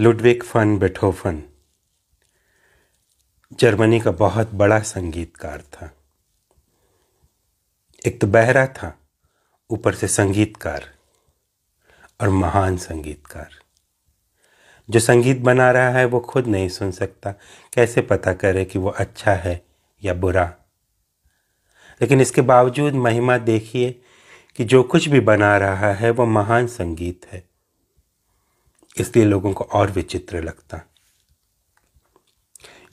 Ludwig fun बेथोफन Germany का बहुत बड़ा संगीतकार था एक तो बहरा था ऊपर से संगीतकार और महान संगीतकार जो संगीत बना रहा है वो खुद नहीं सुन सकता कैसे पता करे कि वो अच्छा है या बुरा लेकिन इसके बावजूद महिमा देखिए कि जो कुछ भी बना रहा है वो महान संगीत है इसलिए लोगों को और विचित्र लगता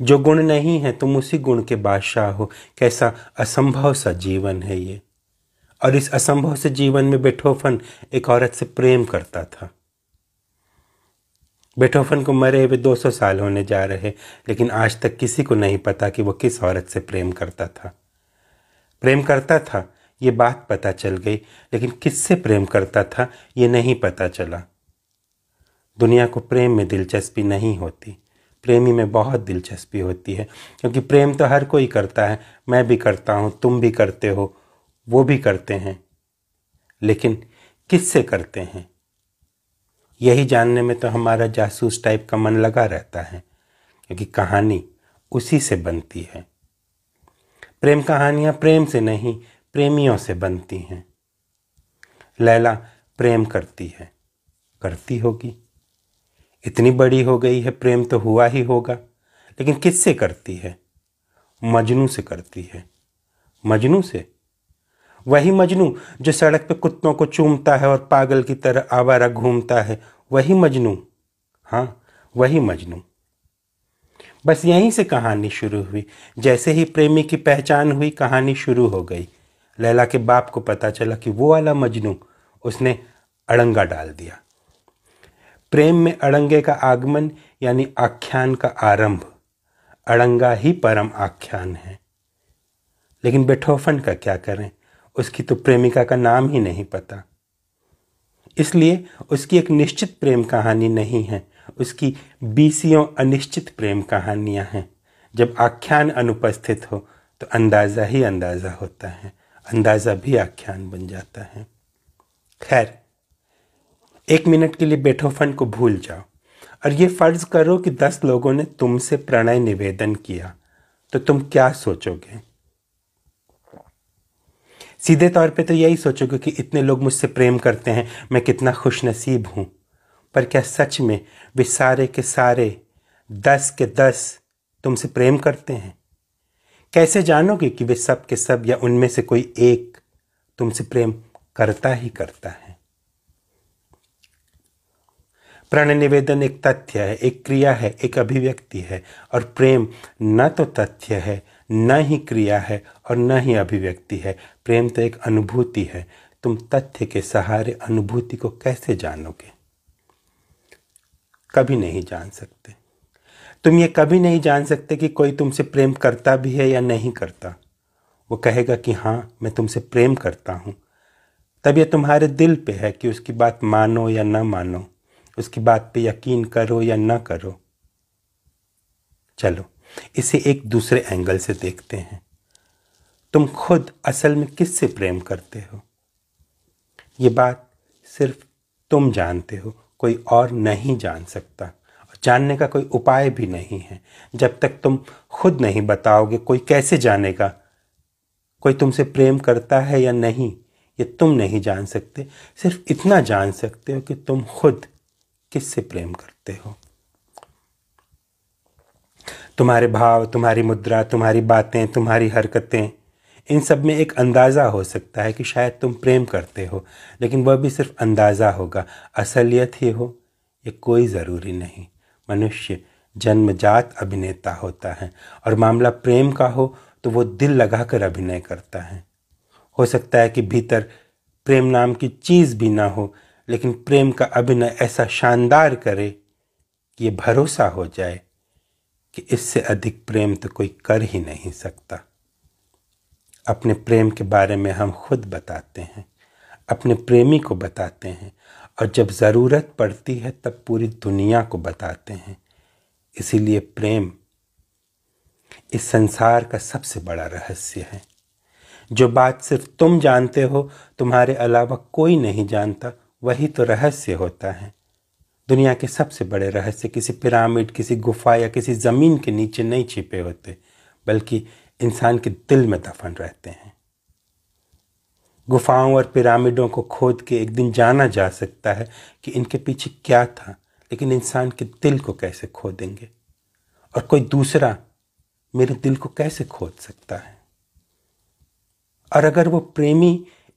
जो गुण नहीं है तुम उसी गुण के बादशाह हो कैसा असंभव सा जीवन है ये और इस असंभव से जीवन में बेठोफन एक औरत से प्रेम करता था बेठोफन को मरे हुए 200 साल होने जा रहे लेकिन आज तक किसी को नहीं पता कि वो किस औरत से प्रेम करता था प्रेम करता था ये बात पता चल गई लेकिन किससे प्रेम करता था ये नहीं पता चला दुनिया को प्रेम में दिलचस्पी नहीं होती प्रेमी में बहुत दिलचस्पी होती है क्योंकि प्रेम तो हर कोई करता है मैं भी करता हूँ तुम भी करते हो वो भी करते हैं लेकिन किससे करते हैं यही जानने में तो हमारा जासूस टाइप का मन लगा रहता है क्योंकि कहानी उसी से बनती है प्रेम कहानियाँ प्रेम से नहीं प्रेमियों से बनती हैं लैला प्रेम करती है करती होगी इतनी बड़ी हो गई है प्रेम तो हुआ ही होगा लेकिन किससे करती है मजनू से करती है मजनू से वही मजनू जो सड़क पे कुत्तों को चूमता है और पागल की तरह आवारा घूमता है वही मजनू हाँ वही मजनू बस यहीं से कहानी शुरू हुई जैसे ही प्रेमी की पहचान हुई कहानी शुरू हो गई लैला के बाप को पता चला कि वो वाला मजनू उसने अड़ंगा डाल दिया प्रेम में अड़ंगे का आगमन यानी आख्यान का आरंभ अड़ंगा ही परम आख्यान है लेकिन बेठोफन का क्या करें उसकी तो प्रेमिका का नाम ही नहीं पता इसलिए उसकी एक निश्चित प्रेम कहानी नहीं है उसकी बीसियों अनिश्चित प्रेम कहानियां हैं जब आख्यान अनुपस्थित हो तो अंदाज़ा ही अंदाज़ा होता है अंदाज़ा भी आख्यान बन जाता है खैर एक मिनट के लिए बेटोफन को भूल जाओ और ये फ़र्ज करो कि दस लोगों ने तुमसे प्रणय निवेदन किया तो तुम क्या सोचोगे सीधे तौर पे तो यही सोचोगे कि इतने लोग मुझसे प्रेम करते हैं मैं कितना खुशनसीब हूं पर क्या सच में वे सारे के सारे दस के दस तुमसे प्रेम करते हैं कैसे जानोगे कि वे सब के सब या उनमें से कोई एक तुमसे प्रेम करता ही करता है प्राण निवेदन एक तथ्य है एक क्रिया है एक अभिव्यक्ति है और प्रेम न तो तथ्य है न ही क्रिया है और न ही अभिव्यक्ति है प्रेम तो एक अनुभूति है तुम तथ्य के सहारे अनुभूति को कैसे जानोगे कभी नहीं जान सकते तुम ये कभी नहीं जान सकते कि कोई तुमसे प्रेम करता भी है या नहीं करता वो कहेगा कि हाँ मैं तुमसे प्रेम करता हूँ तब यह तुम्हारे दिल पे है कि उसकी बात मानो या ना मानो उसकी बात पे यकीन करो या ना करो चलो इसे एक दूसरे एंगल से देखते हैं तुम खुद असल में किससे प्रेम करते हो ये बात सिर्फ तुम जानते हो कोई और नहीं जान सकता जानने का कोई उपाय भी नहीं है जब तक तुम खुद नहीं बताओगे कोई कैसे जानेगा कोई तुमसे प्रेम करता है या नहीं ये तुम नहीं जान सकते सिर्फ इतना जान सकते हो कि तुम खुद किससे प्रेम करते हो तुम्हारे भाव तुम्हारी मुद्रा तुम्हारी बातें तुम्हारी हरकतें इन सब में एक अंदाज़ा हो सकता है कि शायद तुम प्रेम करते हो लेकिन वह भी सिर्फ अंदाज़ा होगा असलियत ही हो ये कोई ज़रूरी नहीं मनुष्य जन्मजात अभिनेता होता है और मामला प्रेम का हो तो वो दिल लगाकर अभिनय करता है हो सकता है कि भीतर प्रेम नाम की चीज़ भी ना हो लेकिन प्रेम का अभिनय ऐसा शानदार करे कि ये भरोसा हो जाए कि इससे अधिक प्रेम तो कोई कर ही नहीं सकता अपने प्रेम के बारे में हम खुद बताते हैं अपने प्रेमी को बताते हैं और जब ज़रूरत पड़ती है तब पूरी दुनिया को बताते हैं इसीलिए प्रेम इस संसार का सबसे बड़ा रहस्य है जो बात सिर्फ तुम जानते हो तुम्हारे अलावा कोई नहीं जानता वही तो रहस्य होता है दुनिया के सबसे बड़े रहस्य किसी पिरामिड किसी गुफा या किसी ज़मीन के नीचे नहीं छिपे होते बल्कि इंसान के दिल में दफन रहते हैं गुफाओं और पिरामिडों को खोद के एक दिन जाना जा सकता है कि इनके पीछे क्या था लेकिन इंसान के दिल को कैसे खो देंगे और कोई दूसरा मेरे दिल को कैसे खोद सकता है और अगर वो प्रेमी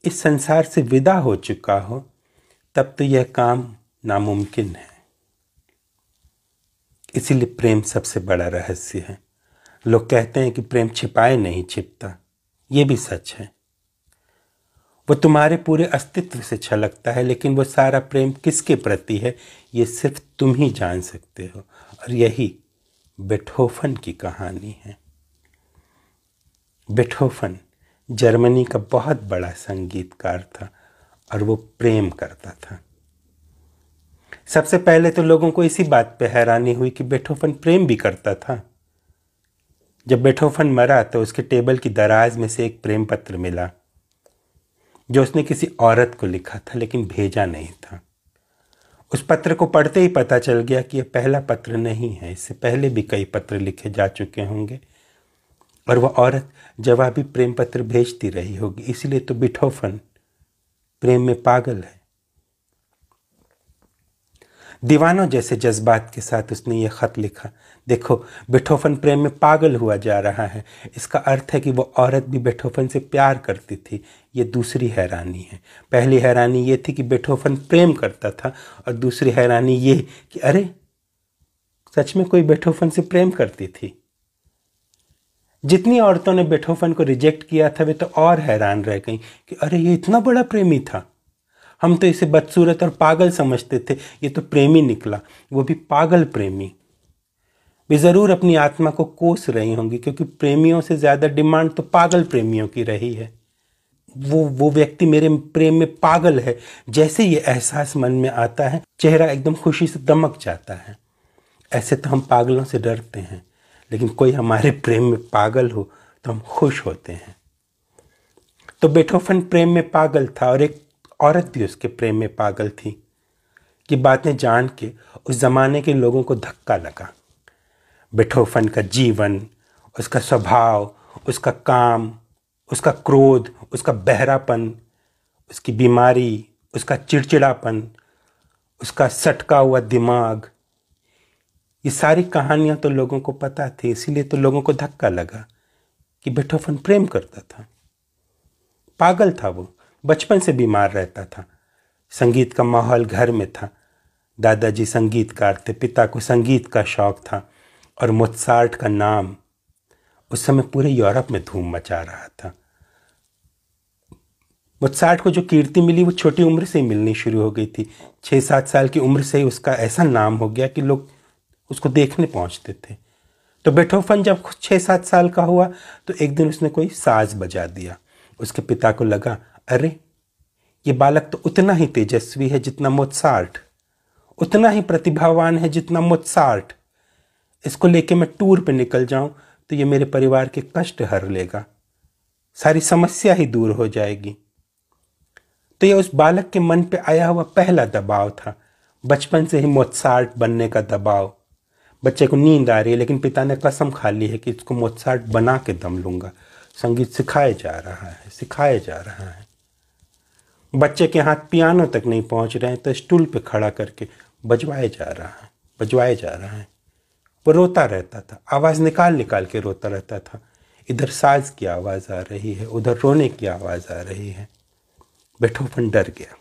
इस संसार से विदा हो चुका हो तब तो यह काम नामुमकिन है इसीलिए प्रेम सबसे बड़ा रहस्य है लोग कहते हैं कि प्रेम छिपाए नहीं छिपता ये भी सच है वो तुम्हारे पूरे अस्तित्व से छलकता है लेकिन वो सारा प्रेम किसके प्रति है ये सिर्फ तुम ही जान सकते हो और यही बेठोफन की कहानी है बेठोफन जर्मनी का बहुत बड़ा संगीतकार था और वो प्रेम करता था सबसे पहले तो लोगों को इसी बात पे हैरानी हुई कि बेठोफन प्रेम भी करता था जब बेठोफन मरा तो उसके टेबल की दराज में से एक प्रेम पत्र मिला जो उसने किसी औरत को लिखा था लेकिन भेजा नहीं था उस पत्र को पढ़ते ही पता चल गया कि यह पहला पत्र नहीं है इससे पहले भी कई पत्र लिखे जा चुके होंगे और वह औरत जवाबी प्रेम पत्र भेजती रही होगी इसलिए तो बिठोफन प्रेम में पागल है दीवानों जैसे जज्बात के साथ उसने ये खत लिखा देखो बेठोफन प्रेम में पागल हुआ जा रहा है इसका अर्थ है कि वो औरत भी बेठोफन से प्यार करती थी ये दूसरी हैरानी है पहली हैरानी ये थी कि बेठोफन प्रेम करता था और दूसरी हैरानी ये कि अरे सच में कोई बेठोफन से प्रेम करती थी जितनी औरतों ने बेथोफन को रिजेक्ट किया था वे तो और हैरान रह गई कि अरे ये इतना बड़ा प्रेमी था हम तो इसे बदसूरत और पागल समझते थे ये तो प्रेमी निकला वो भी पागल प्रेमी वे ज़रूर अपनी आत्मा को कोस रही होंगी क्योंकि प्रेमियों से ज़्यादा डिमांड तो पागल प्रेमियों की रही है वो वो व्यक्ति मेरे प्रेम में पागल है जैसे ये एहसास मन में आता है चेहरा एकदम खुशी से दमक जाता है ऐसे तो हम पागलों से डरते हैं लेकिन कोई हमारे प्रेम में पागल हो तो हम खुश होते हैं तो बेटोफन प्रेम में पागल था और एक औरत भी उसके प्रेम में पागल थी कि बातें जान के उस ज़माने के लोगों को धक्का लगा बेटोफन का जीवन उसका स्वभाव उसका काम उसका क्रोध उसका बहरापन उसकी बीमारी उसका चिड़चिड़ापन उसका सटका हुआ दिमाग ये सारी कहानियां तो लोगों को पता थी इसीलिए तो लोगों को धक्का लगा कि बेटोफन प्रेम करता था पागल था वो बचपन से बीमार रहता था संगीत का माहौल घर में था दादाजी संगीतकार थे पिता को संगीत का शौक था और मुत्सार्ट का नाम उस समय पूरे यूरोप में धूम मचा रहा था मुत्सार्ट को जो कीर्ति मिली वो छोटी उम्र से ही मिलनी शुरू हो गई थी छः सात साल की उम्र से ही उसका ऐसा नाम हो गया कि लोग उसको देखने पहुंचते थे तो बेटोफन जब छः सात साल का हुआ तो एक दिन उसने कोई साज बजा दिया उसके पिता को लगा अरे ये बालक तो उतना ही तेजस्वी है जितना मोत्सार्ट उतना ही प्रतिभावान है जितना मोत्सार्ट इसको लेके मैं टूर पे निकल जाऊं तो ये मेरे परिवार के कष्ट हर लेगा सारी समस्या ही दूर हो जाएगी तो यह उस बालक के मन पे आया हुआ पहला दबाव था बचपन से ही मोत्सार्ट बनने का दबाव बच्चे को नींद आ रही है लेकिन पिता ने कसम खा ली है कि इसको मोत्साट बना के दम लूंगा संगीत सिखाया जा रहा है सिखाया जा रहा है बच्चे के हाथ पियानो तक नहीं पहुंच रहे हैं तो स्टूल पे खड़ा करके बजवाया जा रहा है बजवाया जा रहा है वो रोता रहता था आवाज़ निकाल निकाल के रोता रहता था इधर साज की आवाज़ आ रही है उधर रोने की आवाज़ आ रही है बैठोपन डर गया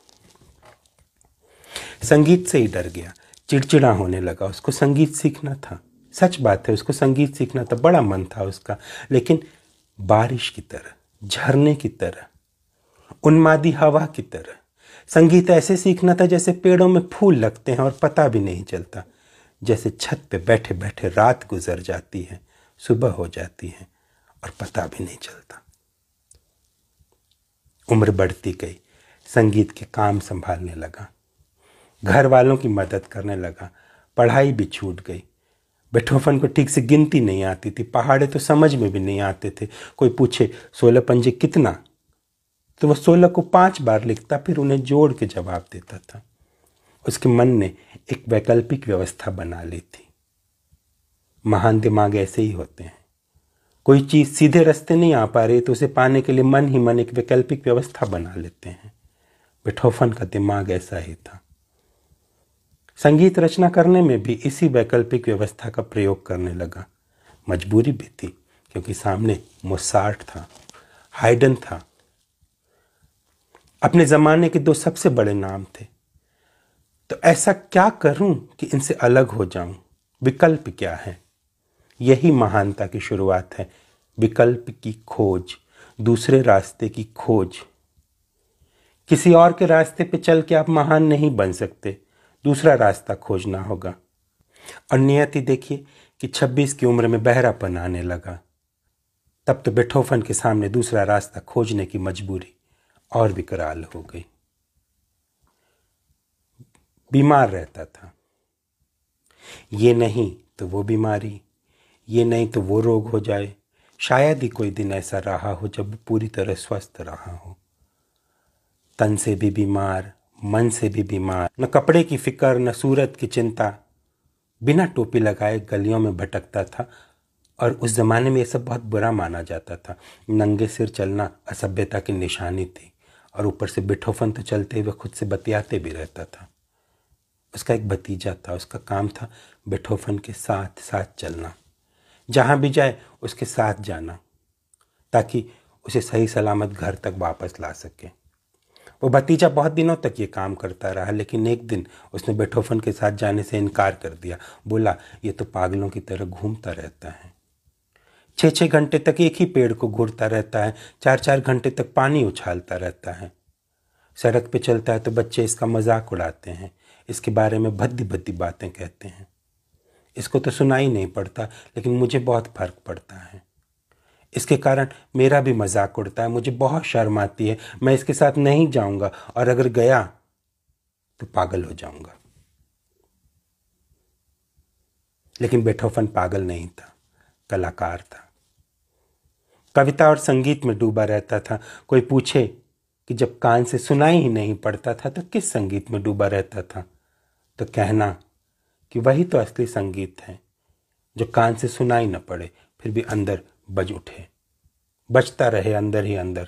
संगीत से ही डर गया चिड़चिड़ा होने लगा उसको संगीत सीखना था सच बात है उसको संगीत सीखना था बड़ा मन था उसका लेकिन बारिश की तरह झरने की तरह उन्मादी हवा की तरह संगीत ऐसे सीखना था जैसे पेड़ों में फूल लगते हैं और पता भी नहीं चलता जैसे छत पे बैठे बैठे रात गुजर जाती है सुबह हो जाती है और पता भी नहीं चलता उम्र बढ़ती गई संगीत के काम संभालने लगा घर वालों की मदद करने लगा पढ़ाई भी छूट गई बेटोफन को ठीक से गिनती नहीं आती थी पहाड़े तो समझ में भी नहीं आते थे कोई पूछे सोलह पंजे कितना तो वह सोलह को पांच बार लिखता फिर उन्हें जोड़ के जवाब देता था उसके मन ने एक वैकल्पिक व्यवस्था बना ली थी महान दिमाग ऐसे ही होते हैं कोई चीज़ सीधे रास्ते नहीं आ पा रही तो उसे पाने के लिए मन ही मन एक वैकल्पिक व्यवस्था बना लेते हैं बेटोफन का दिमाग ऐसा ही था संगीत रचना करने में भी इसी वैकल्पिक व्यवस्था का प्रयोग करने लगा मजबूरी भी थी क्योंकि सामने मोसार्ट था हाइडन था अपने ज़माने के दो सबसे बड़े नाम थे तो ऐसा क्या करूं कि इनसे अलग हो जाऊं विकल्प क्या है यही महानता की शुरुआत है विकल्प की खोज दूसरे रास्ते की खोज किसी और के रास्ते पे चल के आप महान नहीं बन सकते दूसरा रास्ता खोजना होगा और नियति देखिए कि 26 की उम्र में बहरापन आने लगा तब तो बेठोफन के सामने दूसरा रास्ता खोजने की मजबूरी और विकराल हो गई बीमार रहता था ये नहीं तो वो बीमारी ये नहीं तो वो रोग हो जाए शायद ही कोई दिन ऐसा रहा हो जब पूरी तरह स्वस्थ रहा हो तन से भी बीमार मन से भी बीमार न कपड़े की फिक्र न सूरत की चिंता बिना टोपी लगाए गलियों में भटकता था और उस ज़माने में यह सब बहुत बुरा माना जाता था नंगे सिर चलना असभ्यता की निशानी थी और ऊपर से बिठोफन तो चलते हुए खुद से बतियाते भी रहता था उसका एक भतीजा था उसका काम था बिठोफन के साथ साथ चलना जहाँ भी जाए उसके साथ जाना ताकि उसे सही सलामत घर तक वापस ला सके वो भतीजा बहुत दिनों तक ये काम करता रहा लेकिन एक दिन उसने बेठोफन के साथ जाने से इनकार कर दिया बोला ये तो पागलों की तरह घूमता रहता है छः छः घंटे तक एक ही पेड़ को घूरता रहता है चार चार घंटे तक पानी उछालता रहता है सड़क पे चलता है तो बच्चे इसका मजाक उड़ाते हैं इसके बारे में भद्दी भद्दी बातें कहते हैं इसको तो सुनाई नहीं पड़ता लेकिन मुझे बहुत फर्क पड़ता है इसके कारण मेरा भी मजाक उड़ता है मुझे बहुत शर्म आती है मैं इसके साथ नहीं जाऊंगा और अगर गया तो पागल हो जाऊंगा लेकिन बेठोफन पागल नहीं था कलाकार था कविता और संगीत में डूबा रहता था कोई पूछे कि जब कान से सुनाई ही नहीं पड़ता था तो किस संगीत में डूबा रहता था तो कहना कि वही तो असली संगीत है जो कान से सुनाई न पड़े फिर भी अंदर बज उठे बजता रहे अंदर ही अंदर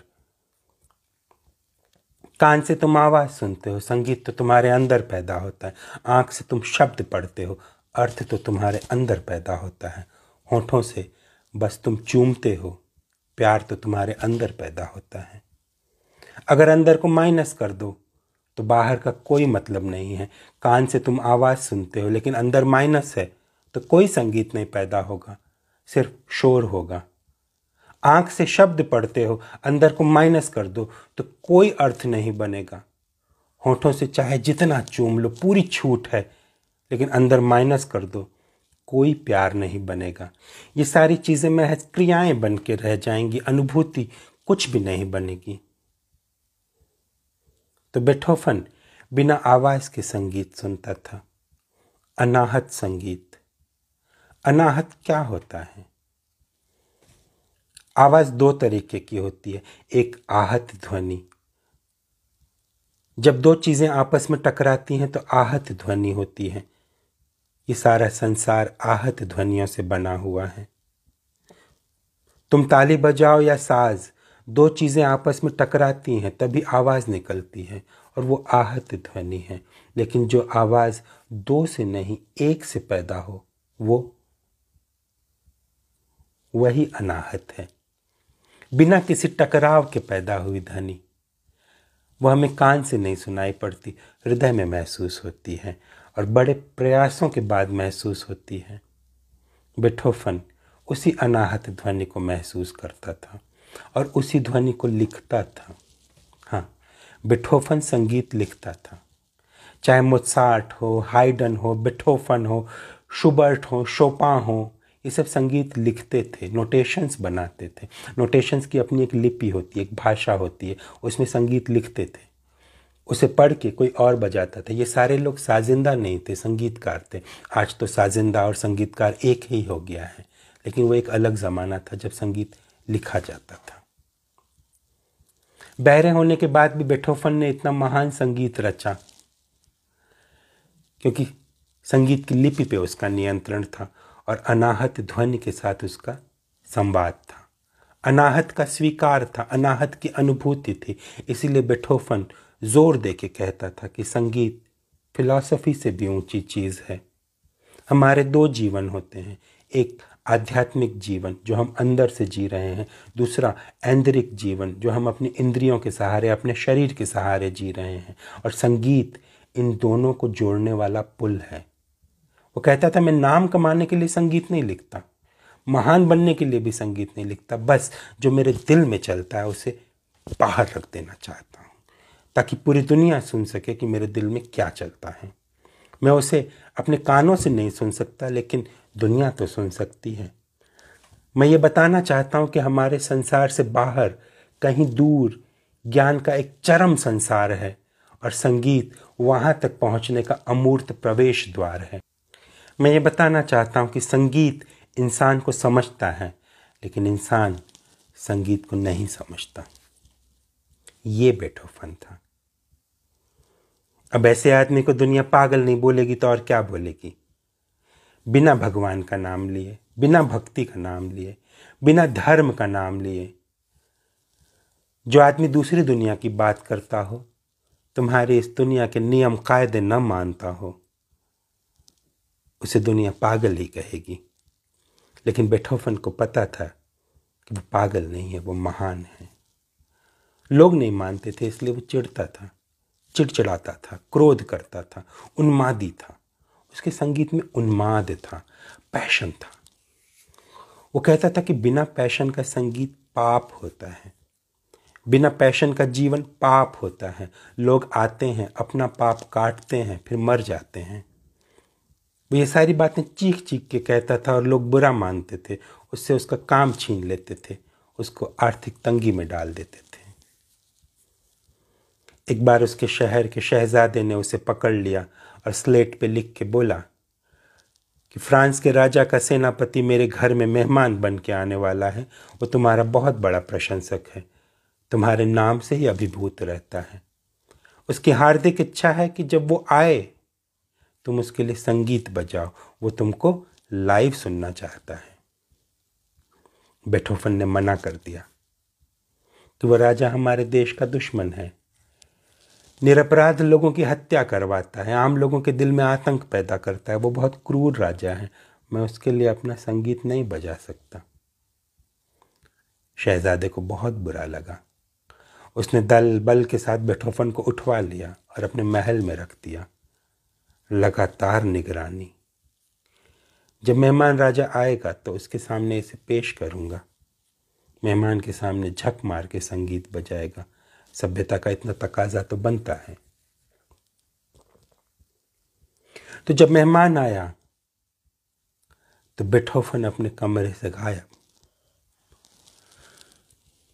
कान से तुम आवाज़ सुनते हो संगीत तो तुम्हारे अंदर पैदा होता है आंख से तुम शब्द पढ़ते हो अर्थ तो तुम्हारे अंदर पैदा होता है होठों से बस तुम चूमते हो प्यार तो तुम्हारे अंदर पैदा होता है अगर अंदर को माइनस कर दो तो बाहर का कोई मतलब नहीं है कान से तुम आवाज़ सुनते हो लेकिन अंदर माइनस है तो कोई संगीत नहीं पैदा होगा सिर्फ शोर होगा आंख से शब्द पढ़ते हो अंदर को माइनस कर दो तो कोई अर्थ नहीं बनेगा होठों से चाहे जितना चूम लो पूरी छूट है लेकिन अंदर माइनस कर दो कोई प्यार नहीं बनेगा ये सारी चीज़ें महज क्रियाएं बन के रह जाएंगी अनुभूति कुछ भी नहीं बनेगी तो बेठोफन बिना आवाज़ के संगीत सुनता था अनाहत संगीत अनाहत क्या होता है आवाज दो तरीके की होती है एक आहत ध्वनि जब दो चीजें आपस में टकराती हैं तो आहत ध्वनि होती है ये सारा संसार आहत ध्वनियों से बना हुआ है तुम ताली बजाओ या साज दो चीज़ें आपस में टकराती हैं तभी आवाज़ निकलती है और वो आहत ध्वनि है लेकिन जो आवाज़ दो से नहीं एक से पैदा हो वो वही अनाहत है बिना किसी टकराव के पैदा हुई ध्वनि वह हमें कान से नहीं सुनाई पड़ती हृदय में महसूस होती है और बड़े प्रयासों के बाद महसूस होती है बेठोफन उसी अनाहत ध्वनि को महसूस करता था और उसी ध्वनि को लिखता था हाँ बेठोफन संगीत लिखता था चाहे मुत्साट हो हाइडन हो बेठोफन हो शुबर्ट हो शोपा हो ये सब संगीत लिखते थे नोटेशंस बनाते थे नोटेशंस की अपनी एक लिपि होती है एक भाषा होती है उसमें संगीत लिखते थे उसे पढ़ के कोई और बजाता था ये सारे लोग साजिंदा नहीं थे संगीतकार थे आज तो साजिंदा और संगीतकार एक ही हो गया है लेकिन वो एक अलग ज़माना था जब संगीत लिखा जाता था बहरे होने के बाद भी बेठोफन ने इतना महान संगीत रचा क्योंकि संगीत की लिपि पे उसका नियंत्रण था और अनाहत ध्वनि के साथ उसका संवाद था अनाहत का स्वीकार था अनाहत की अनुभूति थी इसीलिए बेठोफन जोर दे के कहता था कि संगीत फिलॉसफी से भी ऊंची चीज़ है हमारे दो जीवन होते हैं एक आध्यात्मिक जीवन जो हम अंदर से जी रहे हैं दूसरा ऐंद्रिक जीवन जो हम अपनी इंद्रियों के सहारे अपने शरीर के सहारे जी रहे हैं और संगीत इन दोनों को जोड़ने वाला पुल है वो कहता था मैं नाम कमाने के लिए संगीत नहीं लिखता महान बनने के लिए भी संगीत नहीं लिखता बस जो मेरे दिल में चलता है उसे बाहर रख देना चाहता हूँ ताकि पूरी दुनिया सुन सके कि मेरे दिल में क्या चलता है मैं उसे अपने कानों से नहीं सुन सकता लेकिन दुनिया तो सुन सकती है मैं ये बताना चाहता हूँ कि हमारे संसार से बाहर कहीं दूर ज्ञान का एक चरम संसार है और संगीत वहाँ तक पहुँचने का अमूर्त प्रवेश द्वार है मैं ये बताना चाहता हूँ कि संगीत इंसान को समझता है लेकिन इंसान संगीत को नहीं समझता ये बेटोफन था अब ऐसे आदमी को दुनिया पागल नहीं बोलेगी तो और क्या बोलेगी बिना भगवान का नाम लिए बिना भक्ति का नाम लिए बिना धर्म का नाम लिए जो आदमी दूसरी दुनिया की बात करता हो तुम्हारी इस दुनिया के नियम कायदे न मानता हो उसे दुनिया पागल ही कहेगी लेकिन बेठोफन को पता था कि वो पागल नहीं है वो महान है लोग नहीं मानते थे इसलिए वो चिढ़ता था चिड़चिड़ाता था क्रोध करता था उन्मादी था उसके संगीत में उन्माद था पैशन था वो कहता था कि बिना पैशन का संगीत पाप होता है बिना पैशन का जीवन पाप होता है लोग आते हैं अपना पाप काटते हैं फिर मर जाते हैं वो ये सारी बातें चीख चीख के कहता था और लोग बुरा मानते थे उससे उसका काम छीन लेते थे उसको आर्थिक तंगी में डाल देते थे एक बार उसके शहर के शहजादे ने उसे पकड़ लिया और स्लेट पे लिख के बोला कि फ्रांस के राजा का सेनापति मेरे घर में मेहमान बन के आने वाला है वो तुम्हारा बहुत बड़ा प्रशंसक है तुम्हारे नाम से ही अभिभूत रहता है उसकी हार्दिक इच्छा है कि जब वो आए तुम उसके लिए संगीत बजाओ वो तुमको लाइव सुनना चाहता है बेठोफन ने मना कर दिया कि तो वह राजा हमारे देश का दुश्मन है निरपराध लोगों की हत्या करवाता है आम लोगों के दिल में आतंक पैदा करता है वो बहुत क्रूर राजा है मैं उसके लिए अपना संगीत नहीं बजा सकता शहजादे को बहुत बुरा लगा उसने दल बल के साथ बेठोफन को उठवा लिया और अपने महल में रख दिया लगातार निगरानी जब मेहमान राजा आएगा तो उसके सामने इसे पेश करूंगा मेहमान के सामने झक मार के संगीत बजाएगा सभ्यता का इतना तकाजा तो बनता है तो जब मेहमान आया तो बिठोफन अपने कमरे से गायब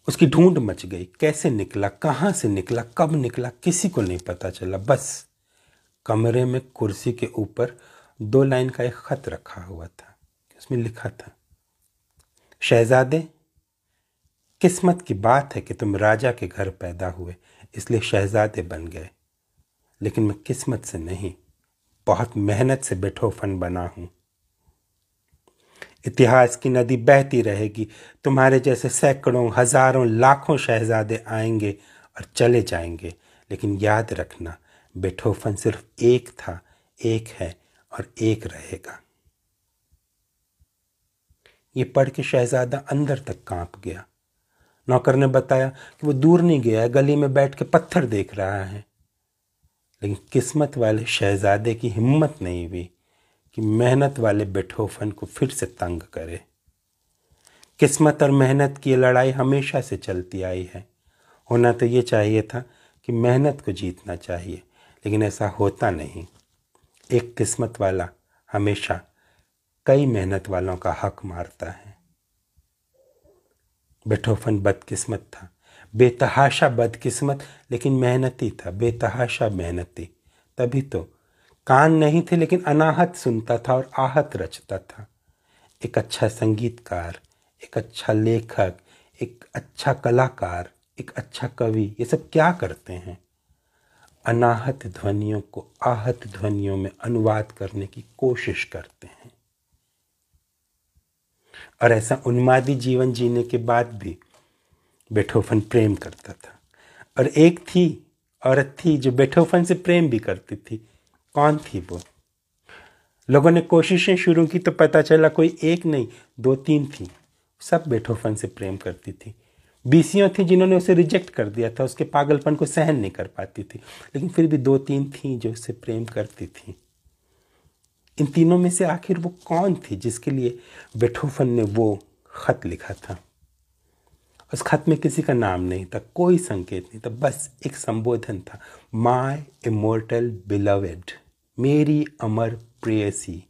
उसकी ढूंढ मच गई कैसे निकला कहां से निकला कब निकला किसी को नहीं पता चला बस कमरे में कुर्सी के ऊपर दो लाइन का एक ख़त रखा हुआ था उसमें लिखा था शहजादे किस्मत की बात है कि तुम राजा के घर पैदा हुए इसलिए शहजादे बन गए लेकिन मैं किस्मत से नहीं बहुत मेहनत से बेठोफन बना हूं इतिहास की नदी बहती रहेगी तुम्हारे जैसे सैकड़ों हजारों लाखों शहजादे आएंगे और चले जाएंगे लेकिन याद रखना बेठोफन सिर्फ एक था एक है और एक रहेगा ये पढ़ के शहजादा अंदर तक कांप गया नौकर ने बताया कि वो दूर नहीं गया है गली में बैठ के पत्थर देख रहा है लेकिन किस्मत वाले शहजादे की हिम्मत नहीं हुई कि मेहनत वाले बेठोफन को फिर से तंग करे किस्मत और मेहनत की लड़ाई हमेशा से चलती आई है होना तो ये चाहिए था कि मेहनत को जीतना चाहिए लेकिन ऐसा होता नहीं एक किस्मत वाला हमेशा कई मेहनत वालों का हक मारता है बेठोफन बदकिस्मत था बेतहाशा बदकिस्मत लेकिन मेहनती था बेतहाशा मेहनती तभी तो कान नहीं थे लेकिन अनाहत सुनता था और आहत रचता था एक अच्छा संगीतकार एक अच्छा लेखक एक अच्छा कलाकार एक अच्छा कवि ये सब क्या करते हैं अनाहत ध्वनियों को आहत ध्वनियों में अनुवाद करने की कोशिश करते हैं और ऐसा उन्मादी जीवन जीने के बाद भी बेठोफन प्रेम करता था और एक थी औरत थी जो बेठोफन से प्रेम भी करती थी कौन थी वो लोगों ने कोशिशें शुरू की तो पता चला कोई एक नहीं दो तीन थी सब बेठोफन से प्रेम करती थी बीसियों थी जिन्होंने उसे रिजेक्ट कर दिया था उसके पागलपन को सहन नहीं कर पाती थी लेकिन फिर भी दो तीन थी जो उससे प्रेम करती थी इन तीनों में से आखिर वो कौन थी जिसके लिए बेठोफन ने वो खत लिखा था उस खत में किसी का नाम नहीं था कोई संकेत नहीं था बस एक संबोधन था माई इमोर्टल बिलवेड मेरी अमर प्रेयसी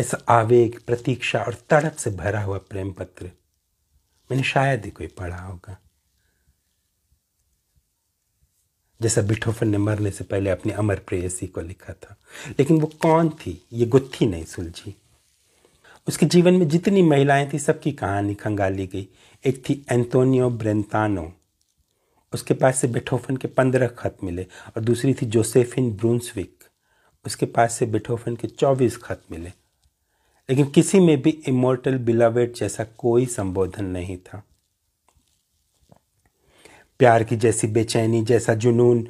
ऐसा आवेग प्रतीक्षा और तड़प से भरा हुआ प्रेम पत्र मैंने शायद ही कोई पढ़ा होगा जैसा बिठोफन ने मरने से पहले अपनी अमर प्रेयसी को लिखा था लेकिन वो कौन थी ये गुत्थी नहीं सुलझी उसके जीवन में जितनी महिलाएं थी सबकी कहानी खंगाली गई एक थी एंतोनियो ब्रेंतानो उसके पास से बिठोफन के पंद्रह खत मिले और दूसरी थी जोसेफिन ब्रूंसविक उसके पास से बिठोफन के चौबीस खत मिले लेकिन किसी में भी इमोर्टल बिलावेट जैसा कोई संबोधन नहीं था प्यार की जैसी बेचैनी जैसा जुनून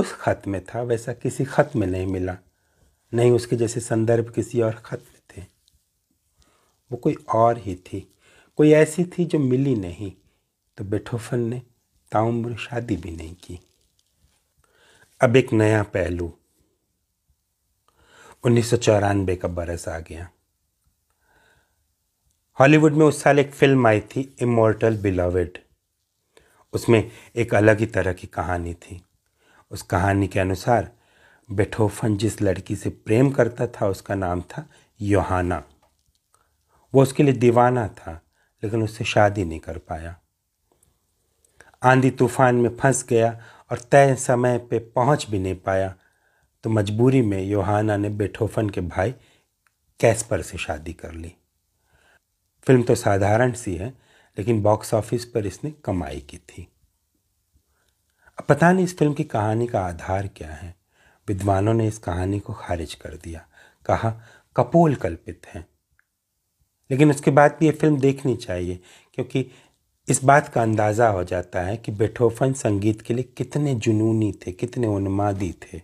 उस खत में था वैसा किसी खत में नहीं मिला नहीं उसके जैसे संदर्भ किसी और खत में थे वो कोई और ही थी कोई ऐसी थी जो मिली नहीं तो बेठोफन ने ताउम्र शादी भी नहीं की अब एक नया पहलू उन्नीस का बरस आ गया हॉलीवुड में उस साल एक फिल्म आई थी इमोर्टल बिलावेड उसमें एक अलग ही तरह की कहानी थी उस कहानी के अनुसार बेठोफन जिस लड़की से प्रेम करता था उसका नाम था योहाना वो उसके लिए दीवाना था लेकिन उससे शादी नहीं कर पाया आंधी तूफान में फंस गया और तय समय पे पहुंच भी नहीं पाया तो मजबूरी में योहाना ने बेठोफन के भाई कैस्पर से शादी कर ली फिल्म तो साधारण सी है लेकिन बॉक्स ऑफिस पर इसने कमाई की थी अब पता नहीं इस फिल्म की कहानी का आधार क्या है विद्वानों ने इस कहानी को खारिज कर दिया कहा कपोल कल्पित है लेकिन उसके बाद भी ये फिल्म देखनी चाहिए क्योंकि इस बात का अंदाज़ा हो जाता है कि बेठोफन संगीत के लिए कितने जुनूनी थे कितने उन्मादी थे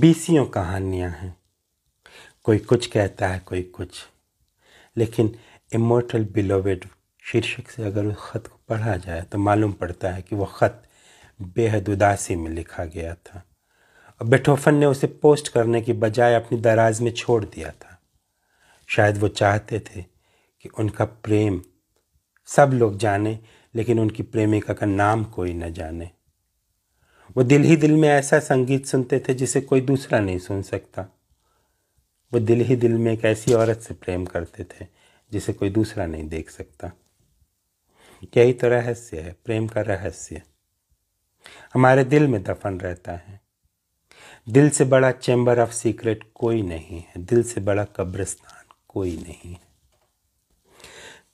बीसियों कहानियाँ हैं कोई कुछ कहता है कोई कुछ लेकिन इमोटल बिलोवेड शीर्षक से अगर उस ख़त को पढ़ा जाए तो मालूम पड़ता है कि वह ख़त बेहद उदासी में लिखा गया था और बेटोफन ने उसे पोस्ट करने की बजाय अपनी दराज में छोड़ दिया था शायद वो चाहते थे कि उनका प्रेम सब लोग जाने लेकिन उनकी प्रेमिका का नाम कोई न जाने वो दिल ही दिल में ऐसा संगीत सुनते थे जिसे कोई दूसरा नहीं सुन सकता वो दिल ही दिल में एक ऐसी औरत से प्रेम करते थे जिसे कोई दूसरा नहीं देख सकता यही तो रहस्य है प्रेम का रहस्य हमारे दिल में दफन रहता है दिल से बड़ा चैम्बर ऑफ सीक्रेट कोई नहीं है दिल से बड़ा कब्रिस्तान कोई नहीं है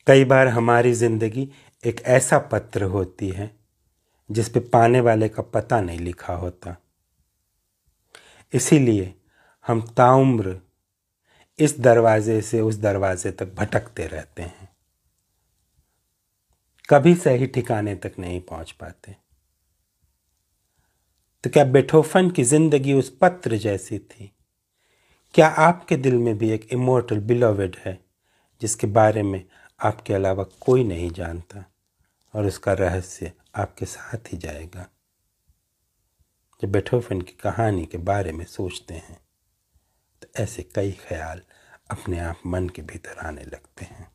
कई बार हमारी ज़िंदगी एक ऐसा पत्र होती है जिस पे पाने वाले का पता नहीं लिखा होता इसीलिए हम ताउम्र इस दरवाजे से उस दरवाजे तक भटकते रहते हैं कभी सही ठिकाने तक नहीं पहुंच पाते तो क्या बेठोफन की जिंदगी उस पत्र जैसी थी क्या आपके दिल में भी एक इमोटल बिलोविड है जिसके बारे में आपके अलावा कोई नहीं जानता और उसका रहस्य आपके साथ ही जाएगा जब बेठोफन की कहानी के बारे में सोचते हैं ऐसे कई ख्याल अपने आप मन के भीतर आने लगते हैं